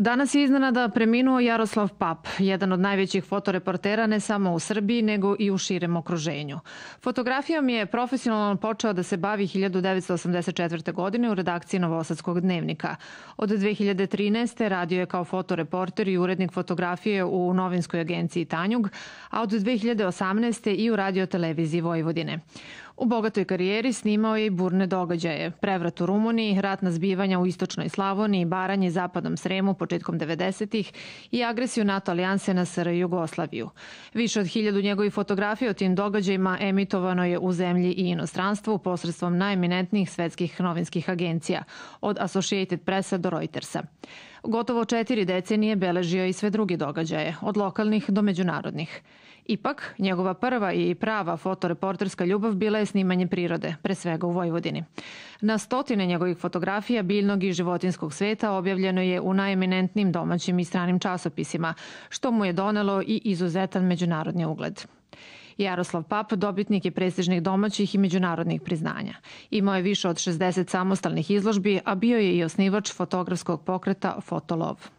Danas je iznenada preminuo Jaroslav Pap, jedan od najvećih fotoreportera ne samo u Srbiji, nego i u širem okruženju. Fotografijom je profesionalno počeo da se bavi 1984. godine u redakciji Novosadskog dnevnika. Od 2013. radio je kao fotoreporter i urednik fotografije u novinskoj agenciji Tanjug, a od 2018. i u radio televiziji Vojvodine. U bogatoj karijeri snimao je i burne događaje, prevrat u Rumuniji, ratna zbivanja u Istočnoj Slavoniji, Baranje, zapadom Sremu početkom 90-ih i agresiju NATO alijanse na SR Jugoslaviju. Više od hiljadu njegovih fotografija o tim događajima emitovano je u zemlji i inostranstvu posredstvom najeminentnijih svetskih novinskih agencija, od Associated Pressa do Reutersa. Gotovo četiri decenije beležio i sve druge događaje, od lokalnih do međunarodnih. Ipak, njegova prva i prava fotoreporterska ljubav bila je snimanje prirode, pre svega u Vojvodini. Na stotine njegovih fotografija biljnog i životinskog sveta objavljeno je u najeminentnim domaćim i stranim časopisima, što mu je donelo i izuzetan međunarodni ugled. Jaroslav Pap dobitnik je prestižnih domaćih i međunarodnih priznanja. Imao je više od 60 samostalnih izložbi, a bio je i osnivač fotografskog pokreta Fotolov.